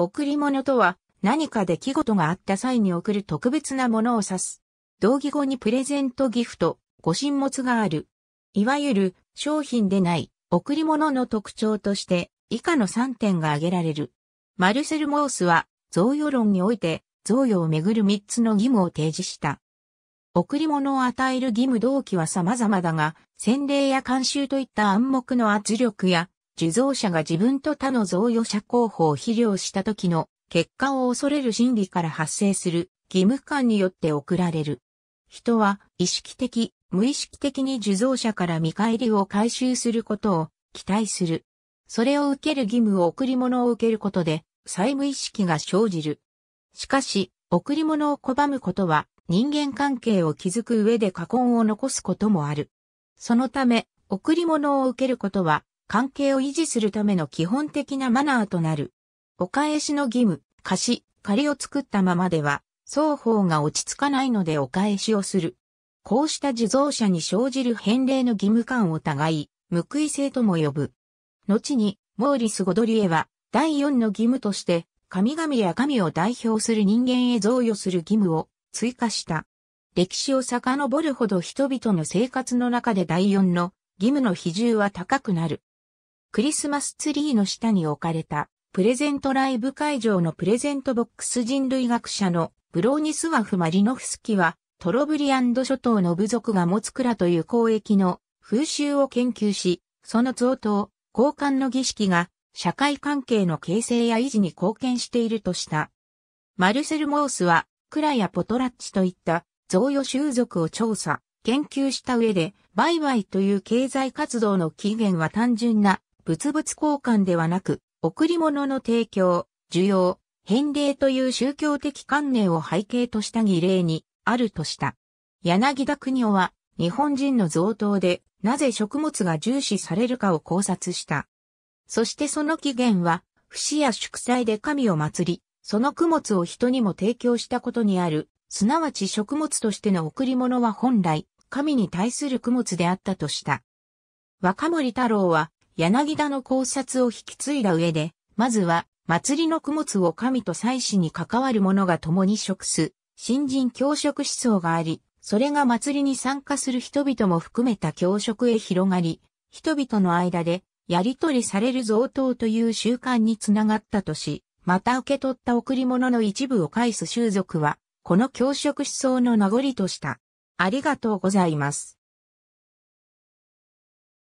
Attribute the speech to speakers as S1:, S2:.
S1: 贈り物とは、何か出来事があった際に贈る特別なものを指す。同義語にプレゼントギフト、ご神物がある。いわゆる、商品でない、贈り物の特徴として、以下の3点が挙げられる。マルセル・モースは、贈与論において、贈与をめぐる3つの義務を提示した。贈り物を与える義務動機は様々だが、洗礼や慣習といった暗黙の圧力や受贈者が自分と他の贈与者候補を肥料した時の結果を恐れる心理から発生する義務感によって送られる。人は意識的、無意識的に受贈者から見返りを回収することを期待する。それを受ける義務を贈り物を受けることで、債務意識が生じる。しかし、贈り物を拒むことは、人間関係を築く上で過根を残すこともある。そのため、贈り物を受けることは、関係を維持するための基本的なマナーとなる。お返しの義務、貸し、借りを作ったままでは、双方が落ち着かないのでお返しをする。こうした受贈者に生じる返礼の義務感を互い、報い性とも呼ぶ。後に、モーリス・ゴドリエは、第四の義務として、神々や神を代表する人間へ贈与する義務を追加した。歴史を遡るほど人々の生活の中で第四の義務の比重は高くなる。クリスマスツリーの下に置かれた、プレゼントライブ会場のプレゼントボックス人類学者のブローニスワフ・マリノフスキは、トロブリアンド諸島の部族が持つ蔵という交易の風習を研究し、その贈答、交換の儀式が社会関係の形成や維持に貢献しているとした。マルセル・モースは、クラやポトラッチといった贈与習俗を調査、研究した上で、売買という経済活動の起源は単純な物々交換ではなく、贈り物の提供、需要、返礼という宗教的観念を背景とした儀礼にあるとした。柳田国夫は日本人の贈答でなぜ食物が重視されるかを考察した。そしてその起源は、節や祝祭で神を祀り、その供物を人にも提供したことにある、すなわち食物としての贈り物は本来、神に対する供物であったとした。若森太郎は、柳田の考察を引き継いだ上で、まずは、祭りの供物を神と祭祀に関わる者が共に食す、新人教職思想があり、それが祭りに参加する人々も含めた教職へ広がり、人々の間で、やり取りされる贈答という習慣につながったとし、また受け取った贈り物の一部を返す習俗は、この教職思想の名残とした。ありがとうございます。